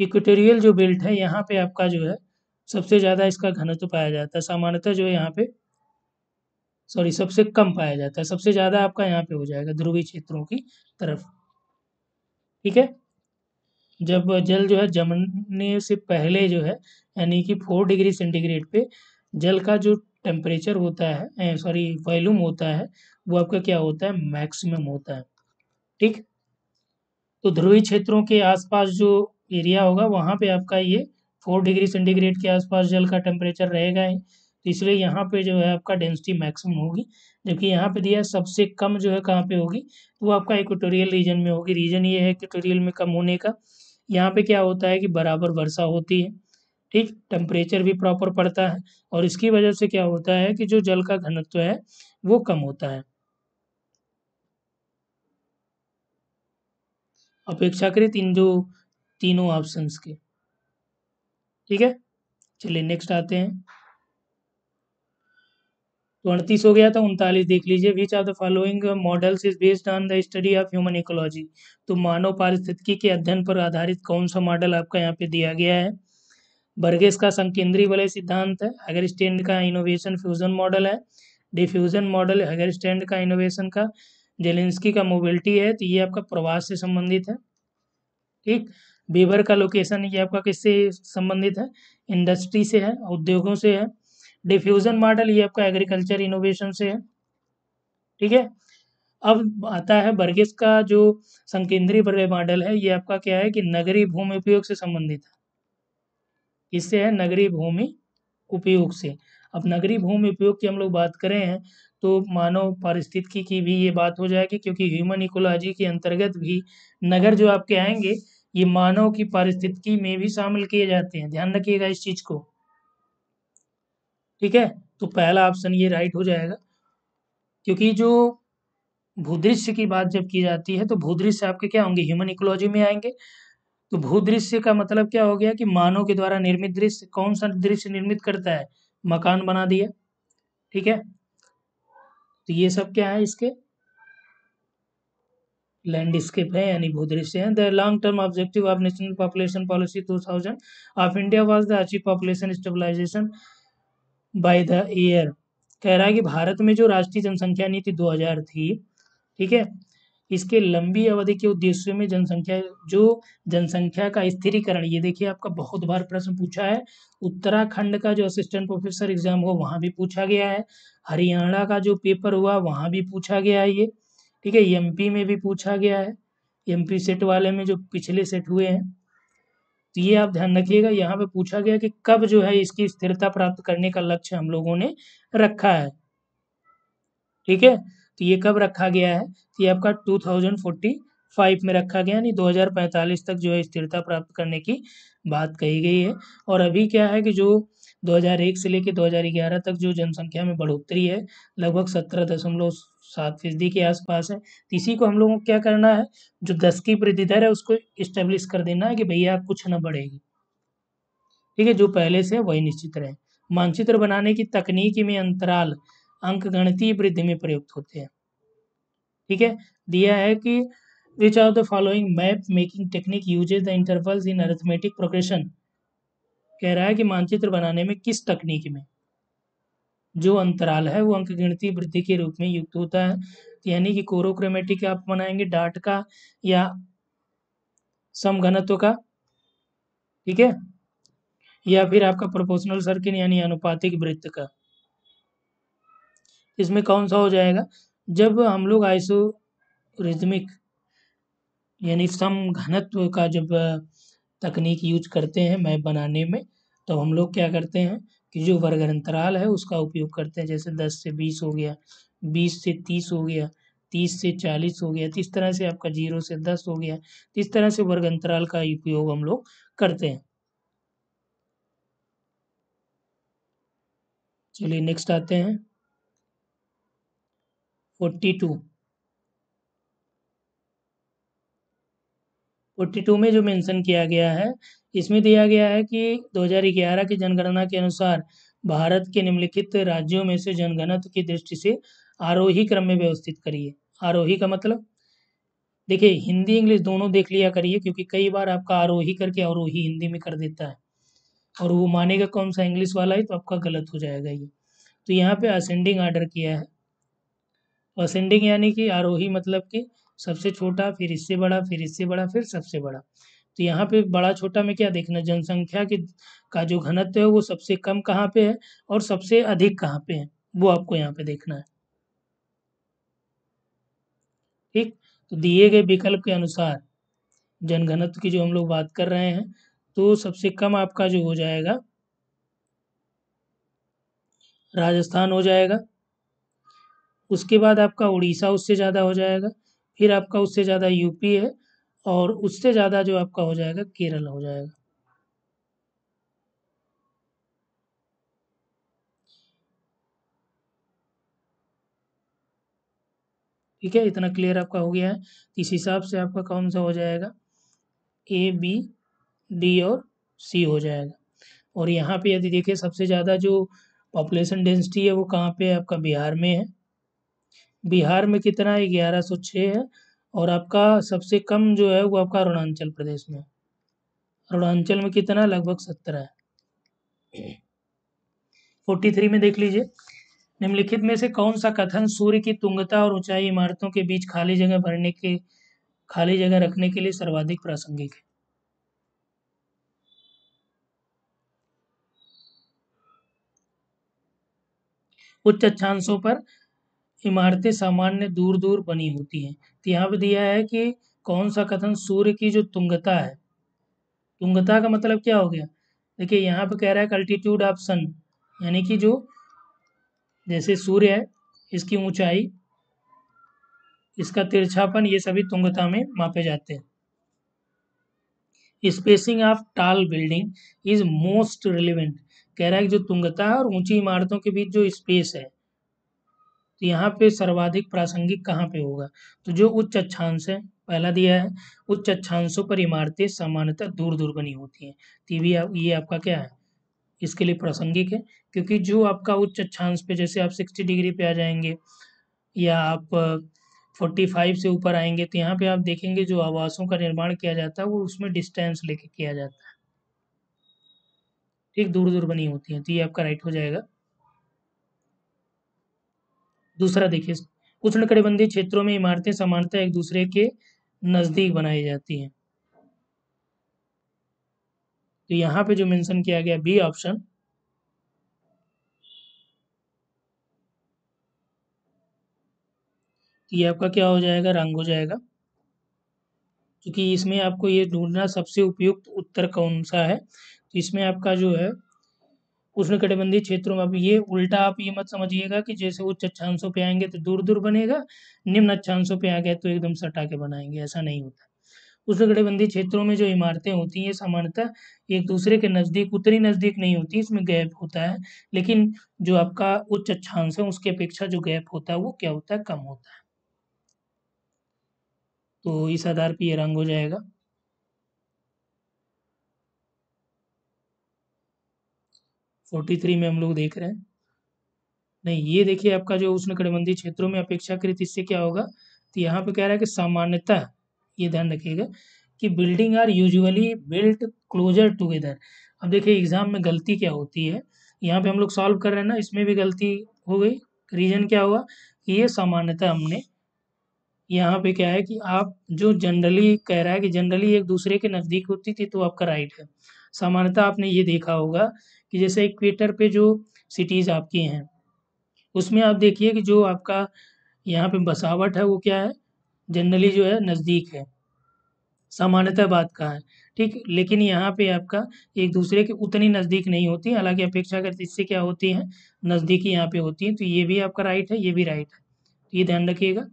इक्वेटोरियल जो बेल्ट है यहाँ पे आपका जो है सबसे ज़्यादा इसका घनत्व पाया जाता है सामान्यतः जो है यहाँ पे सॉरी सबसे कम पाया जाता है सबसे ज़्यादा आपका यहाँ पे हो जाएगा ध्रुवीय क्षेत्रों की तरफ ठीक है जब जल जो है जमने से पहले जो है यानी कि फोर डिग्री सेंटीग्रेड पे जल का जो टेम्परेचर होता है सॉरी वॉल्यूम होता है वो आपका क्या होता है मैक्सिमम होता है ठीक तो ध्रुवीय क्षेत्रों के आसपास जो एरिया होगा वहाँ पे आपका ये फोर डिग्री सेंटीग्रेड के आसपास जल का टेम्परेचर रहेगा तो इसलिए यहाँ पे जो है आपका डेंसिटी मैक्सिमम होगी जबकि यहाँ पे दिया सबसे कम जो है कहाँ पे होगी तो वो आपका इक्वेटोरियल रीजन में होगी रीजन ये है इक्वेटोरियल में कम होने का यहाँ पे क्या होता है कि बराबर वर्षा होती है ठीक टेम्परेचर भी प्रॉपर पड़ता है और इसकी वजह से क्या होता है कि जो जल का घनत्व है वो कम होता है अपेक्षाकृत इन जो तीनों ऑप्शंस के ठीक है चलिए नेक्स्ट आते हैं तो अड़तीस हो गया था उनतालीस देख लीजिए which are the following models is based on the study of human ecology तो मानव पारिस्थितिकी के अध्ययन पर आधारित कौन सा मॉडल आपका यहाँ पे दिया गया है बर्गेस का संकेंद्रीय वलय सिद्धांत है हगर स्टैंड का इनोवेशन फ्यूजन मॉडल है डिफ्यूजन मॉडल हगर स्टैंड का इनोवेशन का जेलेंस्की का मोबिलिटी है तो ये आपका प्रवास से संबंधित है ठीक बेवर का लोकेशन ये आपका किससे संबंधित है इंडस्ट्री से है उद्योगों से है डिफ्यूजन मॉडल ये आपका एग्रीकल्चर इनोवेशन से है ठीक है अब आता है बर्गेस का जो संकेंद्रीय पर्यय मॉडल है ये आपका क्या है कि नगरी भूमि उपयोग से संबंधित है इससे है नगरी भूमि उपयोग से अब नगरी भूमि उपयोग की हम लोग बात करें हैं तो मानव पारिस्थितिकी की भी ये बात हो जाएगी क्योंकि ह्यूमन इकोलॉजी के अंतर्गत भी नगर जो आपके आएंगे ये मानव की पारिस्थितिकी में भी शामिल किए जाते हैं ध्यान रखिएगा इस चीज को ठीक है तो पहला ऑप्शन ये राइट हो जाएगा क्योंकि जो भूदृश्य की बात जब की जाती है तो भूदृश्य आपके क्या होंगे ह्यूमन इकोलॉजी में आएंगे तो भूदृश्य का मतलब क्या हो गया कि मानव के द्वारा निर्मित दृश्य कौन सा दृश्य निर्मित करता है मकान बना दिया ठीक है तो ये सब क्या है इसके लैंडस्केप है यानी भूदृश्य है the long term objective of national population policy two thousand of India was the achieve population stabilisation by the year कह रहा है कि भारत में जो राष्ट्रीय जनसंख्या नीति 2000 थी ठीक है इसके लंबी अवधि के उद्देश्य में जनसंख्या जो जनसंख्या का स्थिरीकरण ये देखिए आपका बहुत बार प्रश्न पूछा है उत्तराखंड का जो असिस्टेंट प्रोफेसर एग्जाम हुआ वहाँ भी पूछा गया है हरियाणा का जो पेपर हुआ वहाँ भी पूछा गया है ये ठीक है एमपी e में भी पूछा गया है एमपी e सेट वाले में जो पिछले सेट हुए हैं तो ये आप ध्यान रखिएगा यहाँ पे पूछा गया कि कब जो है इसकी स्थिरता प्राप्त करने का लक्ष्य हम लोगों ने रखा है ठीक है तो ये कब रखा गया है तो ये आपका 2045 में रखा गया यानी 2045 तक जो है स्थिरता प्राप्त करने की बात कही गई है और अभी क्या है कि जो 2001 से लेकर 2011 तक जो जनसंख्या में बढ़ोतरी है लगभग सत्रह दशमलव सात फीसदी के आसपास है इसी को हम लोगों को क्या करना है जो दस की वृद्धि दर है उसको इस्टेब्लिश कर देना है कि भैया कुछ ना बढ़ेगी ठीक है जो पहले से वही निश्चित रहे मानचित्र बनाने की तकनीक में अंतराल अंक गणितीय वृद्धि में प्रयुक्त होते हैं ठीक है दिया है कि which of the following map making technique uses the intervals in arithmetic progression कह रहा है कि मानचित्र बनाने में किस तकनीक में जो अंतराल है वो अंक गिनती वृद्धि के रूप में युक्त होता है यानी कि कोरोक्रोमेटिक आप बनाएंगे डाट का या समघनत्व का ठीक है या फिर आपका प्रोपोर्शनल सर्किल यानी अनुपातिक वृत्त का इसमें कौन सा हो जाएगा जब हम लोग आइसो रिदमिक यानी सम घनत्व का जब तकनीक यूज करते हैं मैप बनाने में तो हम लोग क्या करते हैं कि जो वर्ग अंतराल है उसका उपयोग करते हैं जैसे दस से बीस हो गया बीस से तीस हो गया तीस से चालीस हो गया इस तरह से आपका जीरो से दस हो गया इस तरह से वर्ग अंतराल का उपयोग हम लोग करते हैं चलिए नेक्स्ट आते हैं फोर्टी टू फोर्टी टू में जो मेंशन किया गया है इसमें दिया गया है कि 2011 की जनगणना के अनुसार भारत के निम्नलिखित राज्यों में से जनगणना की दृष्टि से आरोही क्रम में व्यवस्थित करिए आरोही का मतलब देखिए हिंदी इंग्लिश दोनों देख लिया करिए क्योंकि कई बार आपका आरोही करके आरोही हिंदी में कर देता है और वो मानेगा कौन सा इंग्लिश वाला है तो आपका गलत हो जाएगा ये तो यहाँ पे असेंडिंग आर्डर किया है असेंडिंग यानी कि आरोही मतलब कि सबसे छोटा फिर इससे बड़ा फिर इससे बड़ा फिर सबसे बड़ा तो यहाँ पे बड़ा छोटा में क्या देखना जनसंख्या के का जो घनत्व है वो सबसे कम कहाँ पे है और सबसे अधिक कहाँ पे है वो आपको यहाँ पे देखना है ठीक तो दिए गए विकल्प के अनुसार जनघनत्व की जो हम लोग बात कर रहे हैं तो सबसे कम आपका जो हो जाएगा राजस्थान हो जाएगा उसके बाद आपका उड़ीसा उससे ज़्यादा हो जाएगा फिर आपका उससे ज़्यादा यूपी है और उससे ज़्यादा जो आपका हो जाएगा केरल हो जाएगा ठीक है इतना क्लियर आपका हो गया है इस हिसाब से आपका कौन सा हो जाएगा ए बी डी और सी हो जाएगा और यहाँ पे यदि देखिए सबसे ज़्यादा जो पॉपुलेशन डेंसिटी है वो कहाँ पे है आपका बिहार में है हम्म। बिहार में कितना है ग्यारह सौ छः है और आपका सबसे कम जो है वो आपका अरुणाचल प्रदेश में अरुणाचल में कितना लगभग सत्रह है फोर्टी थ्री में देख लीजिए निम्नलिखित में से कौन सा कथन सूर्य की तुंगता और ऊंचाई इमारतों के बीच खाली जगह भरने के खाली जगह रखने के लिए सर्वाधिक प्रासंगिक है उच्च अक्षांशों पर इमारतें सामान्य दूर-दूर बनी होती हैं। तो यहाँ पे दिया है कि कौन-सा कथन सूर्य की जो तुंगता है। तुंगता का मतलब क्या हो गया? देखिए यहाँ पे कह रहा है अल्टीट्यूड ऑफ सन यानी कि जो जैसे सूर्य है इसकी ऊंचाई, इसका तिरछापन ये सभी तुंगता में मापे जाते हैं। Spacing of tall building is most relevant कह रहा है कि जो तुंगता है और ऊंची इमारतों के बीच जो स्पेस है तो यहाँ पे सर्वाधिक प्रासंगिक कहाँ पे होगा तो जो उच्च अक्षांश है पहला दिया है उच्च अक्षांशों पर इमारतें सामान्यतः दूर दूर बनी होती हैं तो ये भी आप, ये आपका क्या है इसके लिए प्रासंगिक है क्योंकि जो आपका उच्च अक्षांश पे जैसे आप सिक्सटी डिग्री पे आ जाएंगे या आप फोर्टी फाइव से ऊपर आएंगे तो यहाँ पे आप देखेंगे जो आवासों का निर्माण किया जाता है वो उसमें डिस्टेंस लेके किया जाता है ठीक दूर दूर बनी होती है तो ये आपका राइट हो जाएगा दूसरा देखिए उष्णकटिबंधीय क्षेत्रों में इमारतें समानता एक दूसरे के नज़दीक बनाई जाती हैं तो यहां पे जो मेंशन किया गया बी ऑप्शन तो ये आपका क्या हो जाएगा रंग हो जाएगा क्योंकि इसमें आपको ये ढूंढना सबसे उपयुक्त उत्तर कौन सा है तो इसमें आपका जो है उष्णकटिबंधीय क्षेत्रों में अब ये उल्टा आप ये मत समझिएगा कि जैसे उच्च अच्छांशों पे आएंगे तो दूर दूर बनेगा निम्न अच्छांशों पे आ गए तो एकदम सटा के बनाएंगे ऐसा नहीं होता उष्णकटिबंधीय क्षेत्रों में जो इमारतें होती हैं सामान्यतः एक दूसरे के नज़दीक उतनी नज़दीक नहीं होती इसमें गैप होता है लेकिन जो आपका उच्च अच्छांश है उसके अपेक्षा जो गैप होता है वो क्या होता है कम होता है तो इस आधार पर ये रंग हो जाएगा फोर्टी थ्री में हम लोग देख रहे हैं नहीं ये देखिए आपका जो उष्णकटिबंधीय क्षेत्रों में अपेक्षाकृत इससे क्या होगा तो यहाँ पे कह रहा है कि सामान्यतः ये ध्यान रखिएगा कि building are usually built closer together अब देखिए एग्ज़ाम में गलती क्या होती है यहाँ पे हम लोग सॉल्व कर रहे हैं ना इसमें भी गलती हो गई रीज़न क्या हुआ कि ये सामान्यतः हमने यहाँ पे क्या है कि आप जो जनरली कह रहा है कि जनरली एक दूसरे के नज़दीक होती थी तो आपका राइट है सामान्यतः आपने ये देखा होगा कि जैसे इक्वेटर पे जो सिटीज़ आपकी हैं उसमें आप देखिए कि जो आपका यहाँ पे बसावट है वो क्या है जनरली जो है नज़दीक है सामान्यतः बात का है ठीक लेकिन यहाँ पे आपका एक दूसरे के उतनी नज़दीक नहीं होती हालांकि अपेक्षा करते इससे क्या होती है नज़दीकी यहाँ पे होती है तो ये भी आपका राइट है ये भी राइट है तो ये ध्यान रखिएगा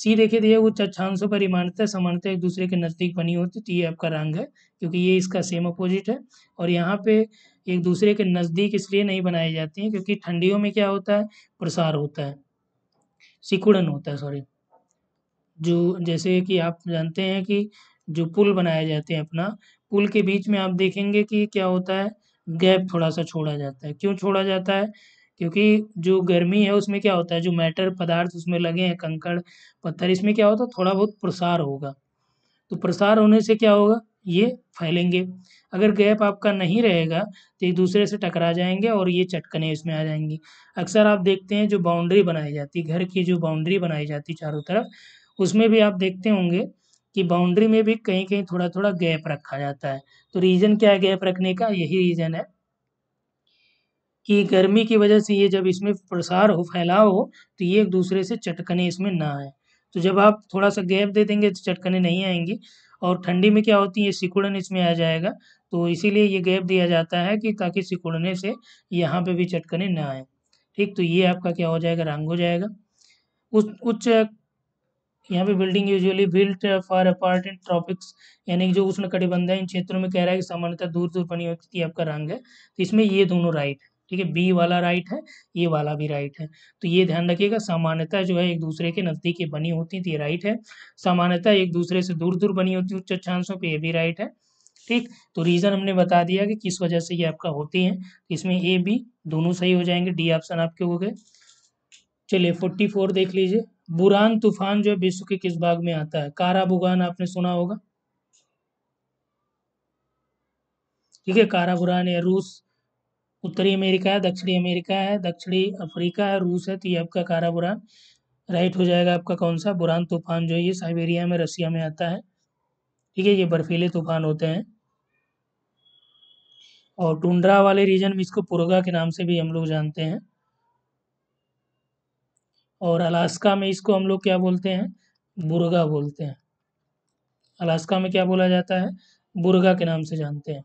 सी देखिए दिया तो वो चक्षांशों पर इमानता समानता एक दूसरे के नज़दीक बनी होती तो ये आपका रंग है क्योंकि ये इसका सेम अपोजिट है और यहाँ पे एक दूसरे के नज़दीक इसलिए नहीं बनाए जाते हैं क्योंकि ठंडियों में क्या होता है प्रसार होता है सिकुड़न होता है सॉरी जो जैसे कि आप जानते हैं कि जो पुल बनाए जाते हैं अपना पुल के बीच में आप देखेंगे कि क्या होता है गैप थोड़ा सा छोड़ा जाता है क्यों छोड़ा जाता है क्योंकि जो गर्मी है उसमें क्या होता है जो मैटर पदार्थ उसमें लगे हैं कंकड़ पत्थर इसमें क्या होता है थोड़ा बहुत प्रसार होगा तो प्रसार होने से क्या होगा ये फैलेंगे अगर गैप आपका नहीं रहेगा तो एक दूसरे से टकरा जाएंगे और ये चटकने इसमें आ जाएंगी अक्सर आप देखते हैं जो बाउंड्री बनाई जाती घर की जो बाउंड्री बनाई जाती चारों तरफ उसमें भी आप देखते होंगे कि बाउंड्री में भी कहीं कहीं थोड़ा थोड़ा गैप रखा जाता है तो रीज़न क्या है गैप रखने का यही रीज़न है कि गर्मी की वजह से ये जब इसमें प्रसार हो फैलाव हो तो ये एक दूसरे से चटकने इसमें ना आए तो जब आप थोड़ा सा गैप दे देंगे तो चटकने नहीं आएंगी और ठंडी में क्या होती है सिकुड़न इसमें आ जाएगा तो इसीलिए ये गैप दिया जाता है कि ताकि सिकुड़ने से यहाँ पे भी चटकने ना आए ठीक तो ये आपका क्या हो जाएगा रंग हो जाएगा उस उच्च यहाँ पे building usually built far apart in tropics यानी कि जो उष्ण कटिबंध है इन क्षेत्रों में कह रहा है कि सामान्यतः दूर दूर बनी होती है आपका रंग है तो इसमें ये दोनों राइट है ठीक है बी वाला राइट है ये वाला भी राइट है तो ये ध्यान रखिएगा सामान्यता जो है एक दूसरे के नज़दीक बनी होती है तो ये राइट है सामान्यता एक दूसरे से दूर दूर बनी होती है उच्च अक्षांशों पर ये भी राइट है ठीक तो रीज़न हमने बता दिया कि किस वजह से ये आपका होती है इसमें ए बी दोनों सही हो जाएंगे डी ऑप्शन आपके हो गए चलिए फोर्टी फोर देख लीजिए बुरान तूफान जो है विश्व के किस भाग में आता है कारा बुगान आपने सुना होगा ठीक है कारा बुरान या रूस उत्तरी अमेरिका है दक्षिणी अमेरिका है दक्षिणी अफ्रीका है रूस है तो ये आपका कारा बुरान राइट हो जाएगा आपका कौन सा बुरान तूफान जो ये साइबेरिया में रसिया में आता है ठीक है ये बर्फीले तूफान होते हैं और टुंड्रा वाले रीजन में इसको पुरगा के नाम से भी हम लोग जानते हैं और अलास्का में इसको हम लोग क्या बोलते हैं बुरगा बोलते हैं अलास्का में क्या बोला जाता है बुरगा के नाम से जानते हैं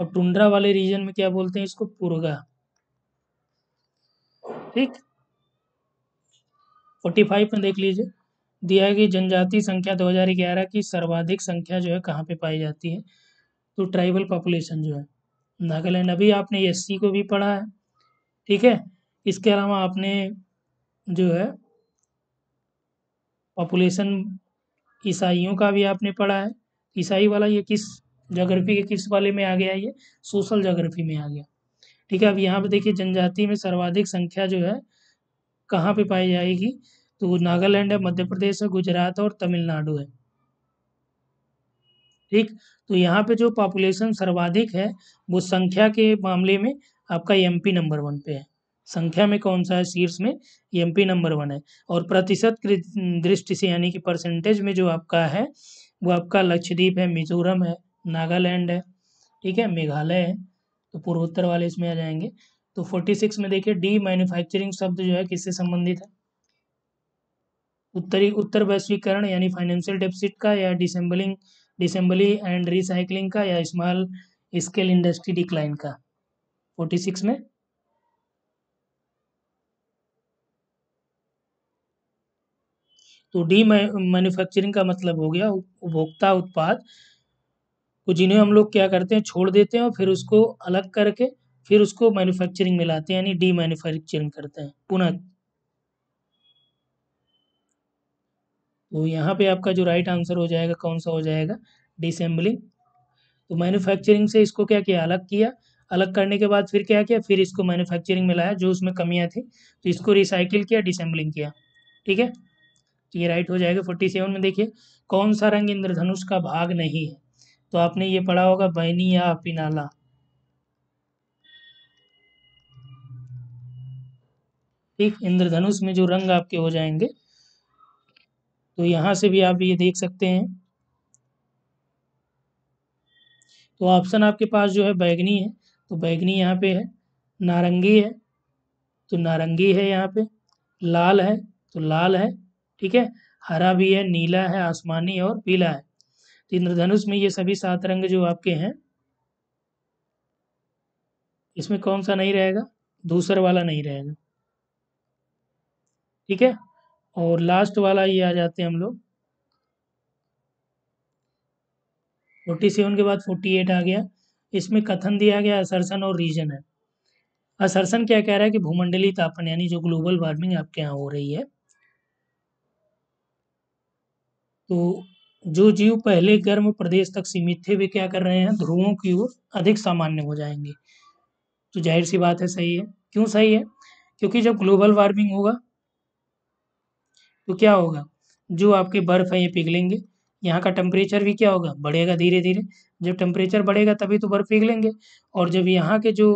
और टुंड्रा वाले रीजन में क्या बोलते हैं इसको पुरगा ठीक फोर्टी फाइव में देख लीजिए दिया है जनजाति संख्या 2011 की सर्वाधिक संख्या जो है कहाँ पे पाई जाती है तो ट्राइबल पॉपुलेशन जो है नागालैंड अभी आपने एस को भी पढ़ा है ठीक है इसके अलावा आपने जो है पॉपुलेशन ईसाइयों का भी आपने पढ़ा है ईसाई वाला ये किस जोग्राफी के किस वाले में आ गया ये सोशल जोग्राफी में आ गया ठीक है अब यहाँ पे देखिए जनजाति में सर्वाधिक संख्या जो है कहाँ पे पाई जाएगी तो नागालैंड है मध्य प्रदेश है गुजरात और तमिलनाडु है ठीक तो यहाँ पे जो पॉपुलेशन सर्वाधिक है वो संख्या के मामले में आपका एम नंबर वन पे है संख्या में कौन सा है शीर्ष में एमपी नंबर वन है और प्रतिशत दृष्टि से यानी कि परसेंटेज में जो आपका है वो आपका लक्षद्वीप है मिजोरम है नागालैंड है ठीक है मेघालय है तो पूर्वोत्तर वाले इसमें आ जाएंगे तो 46 में देखिए डी मैन्युफैक्चरिंग शब्द जो है किससे संबंधित है उत्तरी उत्तर वैश्वीकरण यानी फाइनेंशियल डेफिसिट का या डिसेंबलिंग डिसेंबली एंड रिसाइकलिंग का या स्मॉल स्केल इंडस्ट्री डिक्लाइन का 46 में तो डी मैन्युफैक्चरिंग का मतलब हो गया उपभोक्ता उत्पाद तो जिन्हें हम लोग क्या करते हैं छोड़ देते हैं और फिर उसको अलग करके फिर उसको मैन्युफैक्चरिंग में लाते हैं यानी डी मैन्युफैक्चरिंग करते हैं पुनः तो यहाँ पे आपका जो राइट आंसर हो जाएगा कौन सा हो जाएगा डिसेंबलिंग तो मैन्युफैक्चरिंग से इसको क्या किया अलग किया अलग करने के बाद फिर क्या किया फिर इसको मैन्युफैक्चरिंग में लाया जो उसमें कमियाँ थी तो इसको रिसाइकिल किया डिसेंबलिंग किया ठीक है तो ये राइट हो जाएगा फोर्टी सेवन में देखिए कौन सा रंग इंद्रधनुष का भाग नहीं है तो आपने ये पढ़ा होगा बहनी या अपिनाला ठीक इंद्रधनुष में जो रंग आपके हो जाएंगे तो यहां से भी आप ये देख सकते हैं तो ऑप्शन आपके पास जो है बैगनी है तो बैगनी यहाँ पे है नारंगी है तो नारंगी है यहाँ पे लाल है तो लाल है ठीक है हरा भी है नीला है आसमानी और पीला है तो इंद्रधनुष में ये सभी सात रंग जो आपके हैं इसमें कौन सा नहीं रहेगा दूसर वाला नहीं रहेगा ठीक है और लास्ट वाला ये आ जाते हैं हम लोग फोर्टी सेवन के बाद फोर्टी एट आ गया इसमें कथन दिया गया असरसन और रीजन है असरसन क्या कह रहा है कि भूमंडलीय तापन यानी जो ग्लोबल वार्मिंग आपके यहाँ हो रही है तो जो जीव पहले गर्म प्रदेश तक सीमित थे वे क्या कर रहे हैं ध्रुवों की ओर अधिक सामान्य हो जाएंगे तो जाहिर सी बात है सही है क्यों सही है क्योंकि जब ग्लोबल वार्मिंग होगा तो क्या होगा जो आपके बर्फ है ये पिघलेंगे यहाँ का टेम्परेचर भी क्या होगा बढ़ेगा धीरे धीरे जब टेम्परेचर बढ़ेगा तभी तो बर्फ पिघलेंगे और जब यहाँ के जो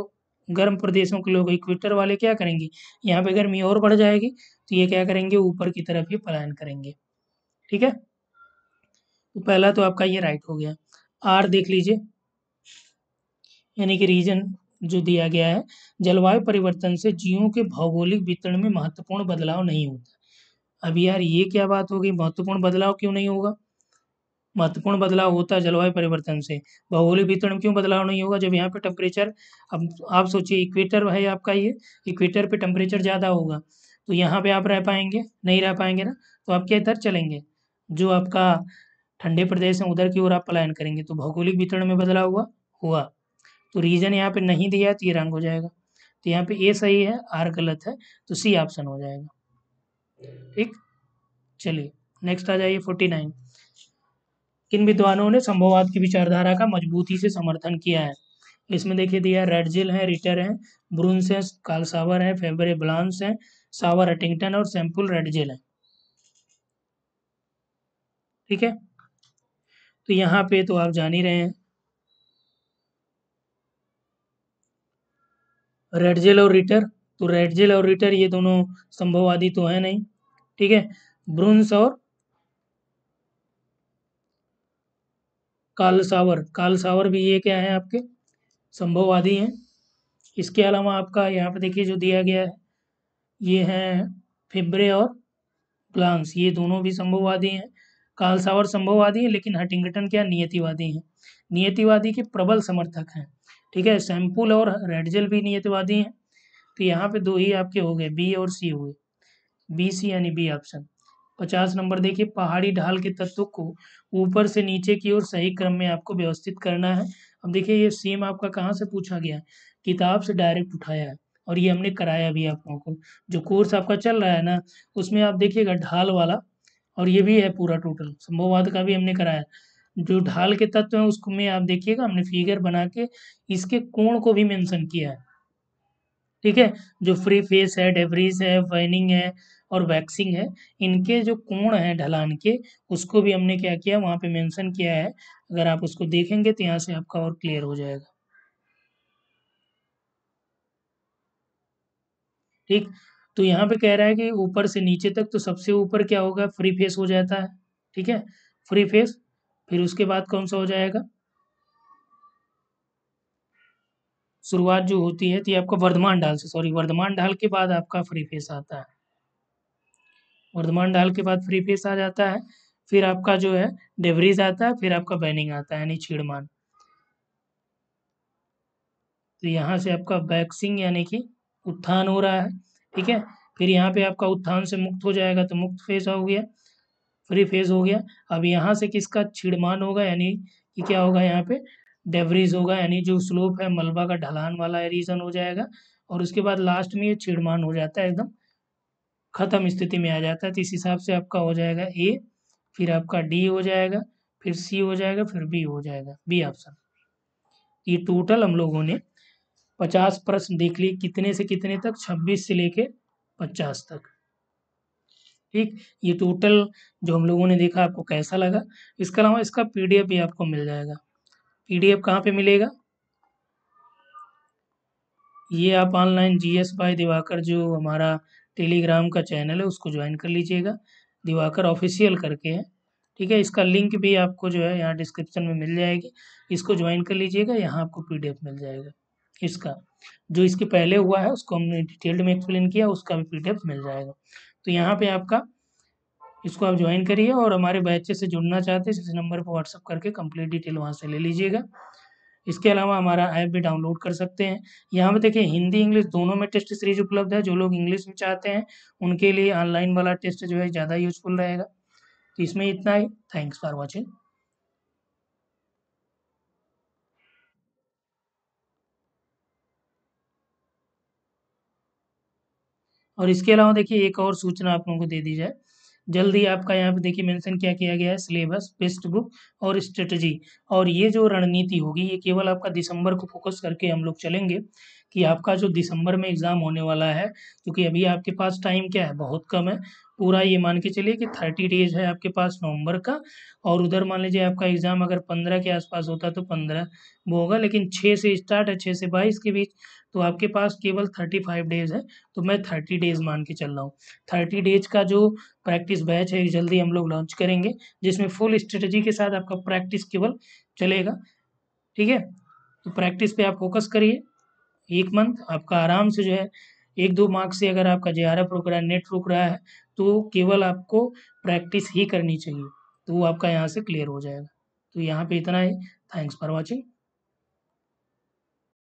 गर्म प्रदेशों के लोग इक्वेटर वाले क्या करेंगे यहाँ पे गर्मी और बढ़ जाएगी तो ये क्या करेंगे ऊपर की तरफ ही पलायन करेंगे ठीक है तो पहला तो आपका ये राइट हो गया आर देख लीजिए यानी कि रीजन जो दिया गया है जलवायु परिवर्तन से जीवों के भौगोलिक वितरण में महत्वपूर्ण बदलाव नहीं होता अब यार ये क्या बात हो गई महत्वपूर्ण बदलाव क्यों नहीं होगा महत्वपूर्ण बदलाव होता है जलवायु परिवर्तन से भौगोलिक वितरण क्यों बदलाव नहीं होगा जब यहाँ पे टेम्परेचर अब आप सोचिए इक्वेटर है आपका ये इक्वेटर पे टेम्परेचर ज़्यादा होगा तो यहाँ पे आप रह पाएंगे नहीं रह पाएंगे ना तो आप क्या इधर चलेंगे जो आपका ठंडे प्रदेश हैं उधर की ओर आप पलायन करेंगे तो भौगोलिक वितरण में बदलाव हुआ हुआ तो रीजन यहाँ पे नहीं दिया तो ये रंग हो जाएगा तो यहाँ पे ए सही है आर गलत है तो सी ऑप्शन हो जाएगा ठीक चलिए नेक्स्ट आ जाइए फोर्टी नाइन किन विद्वानों ने संभववाद की विचारधारा का मजबूती से समर्थन किया है इसमें देखिए दिया रेडजिल है रिटर है ब्रूंस है कालसावर है फेबरे ब्लांस है सावर हटिंगटन और सैम्पुल रेडजिल है ठीक है तो यहाँ पे तो आप जान ही रहे हैं रेड जेल और रिटर तो रेड जेल और रिटर ये दोनों संभववादी तो है नहीं ठीक है ब्रुंस और कालसावर कालसावर भी ये क्या है आपके संभववादी हैं इसके अलावा आपका यहाँ पे देखिए जो दिया गया है ये हैं फिब्रे और प्लांस ये दोनों भी संभववादी हैं कालसावर संभववादी है लेकिन हटिंगटन क्या नियतिवादी हैं नियतिवादी के प्रबल समर्थक हैं ठीक है सैम्पुल और रेडजेल भी नियतिवादी हैं तो यहाँ पे दो ही आपके हो गए बी और सी हुए बी सी यानी बी ऑप्शन पचास नंबर देखिए पहाड़ी ढाल के तत्व को ऊपर से नीचे की ओर सही क्रम में आपको व्यवस्थित करना है अब देखिए ये सेम आपका कहाँ से पूछा गया है किताब से डायरेक्ट उठाया है और ये हमने कराया भी आप लोगों को जो कोर्स आपका चल रहा है ना उसमें आप देखिएगा ढाल वाला और ये भी है पूरा टोटल संभववाद का भी हमने कराया जो ढाल के तत्व हैं उसको में आप देखिएगा हमने फिगर बना के इसके कोण को भी मेंशन किया है ठीक है जो फ्री फेस है डेब्रीज है वाइनिंग है और वैक्सिंग है इनके जो कोण है ढलान के उसको भी हमने क्या किया वहाँ पे मेंशन किया है अगर आप उसको देखेंगे तो यहाँ से आपका और क्लियर हो जाएगा ठीक तो यहाँ पे कह रहा है कि ऊपर से नीचे तक तो सबसे ऊपर क्या होगा फ्री फेस हो जाता है ठीक है फ्री फेस फिर उसके बाद कौन सा हो जाएगा शुरुआत जो होती है तो ये आपका वर्धमान ढाल से सॉरी वर्धमान ढाल के बाद आपका फ्री फेस आता है वर्धमान ढाल के बाद फ्री फेस आ जाता है फिर आपका जो है डेवरीज आता है फिर आपका बैनिंग आता है यानी छीड़मान तो यहाँ से आपका बैक्सिंग यानी कि उत्थान हो रहा है ठीक है फिर यहाँ पे आपका उत्थान से मुक्त हो जाएगा तो मुक्त फेज हो गया फ्री फेज हो गया अब यहाँ से किसका छिड़मान होगा यानी कि क्या होगा यहाँ पे डेवरीज होगा यानी जो स्लोप है मलबा का ढलान वाला रीजन हो जाएगा और उसके बाद लास्ट में ये छिड़मान हो जाता है एकदम ख़त्म स्थिति में आ जाता है तो इस हिसाब से आपका हो जाएगा ए फिर आपका डी हो जाएगा फिर सी हो जाएगा फिर बी हो जाएगा बी ऑप्शन ये टोटल हम लोगों ने पचास प्रश्न देख लिए कितने से कितने तक छब्बीस से लेके पचास तक ठीक ये टोटल जो हम लोगों ने देखा आपको कैसा लगा इसके अलावा इसका पीडीएफ भी आपको मिल जाएगा पीडीएफ कहाँ पे मिलेगा ये आप ऑनलाइन जीएस बाय दिवाकर जो हमारा टेलीग्राम का चैनल है उसको ज्वाइन कर लीजिएगा दिवाकर ऑफिशियल करके है ठीक है इसका लिंक भी आपको जो है यहाँ डिस्क्रिप्शन में मिल जाएगी इसको ज्वाइन कर लीजिएगा यहाँ आपको पीडीएफ मिल जाएगा इसका जो इसके पहले हुआ है उसको हमने डिटेल्ड में एक्सप्लेन किया उसका भी पी मिल जाएगा तो यहाँ पर आपका इसको आप ज्वाइन करिए और हमारे बैचे से जुड़ना चाहते हैं इस नंबर पर व्हाट्सअप करके कंप्लीट डिटेल वहाँ से ले लीजिएगा इसके अलावा हमारा ऐप भी डाउनलोड कर सकते हैं यहाँ पे देखिए हिंदी इंग्लिश दोनों में टेस्ट सीरीज उपलब्ध है जो लोग इंग्लिश में चाहते हैं उनके लिए ऑनलाइन वाला टेस्ट जो है ज़्यादा यूजफुल रहेगा तो इसमें इतना ही थैंक्स फॉर वॉचिंग और इसके अलावा देखिए एक और सूचना आप लोगों को दे दी जाए जल्द ही आपका यहाँ पे देखिए मेंशन क्या किया गया है सिलेबस बेस्ट बुक और स्ट्रेटजी और ये जो रणनीति होगी ये केवल आपका दिसंबर को फोकस करके हम लोग चलेंगे कि आपका जो दिसंबर में एग्ज़ाम होने वाला है क्योंकि अभी आपके पास टाइम क्या है बहुत कम है पूरा ये मान के चलिए कि थर्टी डेज है आपके पास नवंबर का और उधर मान लीजिए आपका एग्ज़ाम अगर पंद्रह के आसपास होता तो पंद्रह वो होगा लेकिन छः से स्टार्ट है छः से बाईस के बीच तो आपके पास केवल थर्टी फाइव डेज़ है तो मैं थर्टी डेज़ मान के चल रहा हूँ थर्टी डेज का जो प्रैक्टिस बैच है जल्दी हम लोग लॉन्च करेंगे जिसमें फुल स्ट्रेटजी के साथ आपका प्रैक्टिस केवल चलेगा ठीक है तो प्रैक्टिस पे आप फोकस करिए एक मंथ आपका आराम से जो है एक दो मार्क्स से अगर आपका जे रुक रहा है नेट रुक रहा है तो केवल आपको प्रैक्टिस ही करनी चाहिए तो वो आपका यहाँ से क्लियर हो जाएगा तो यहाँ पे इतना ही थैंक्स फॉर वॉचिंग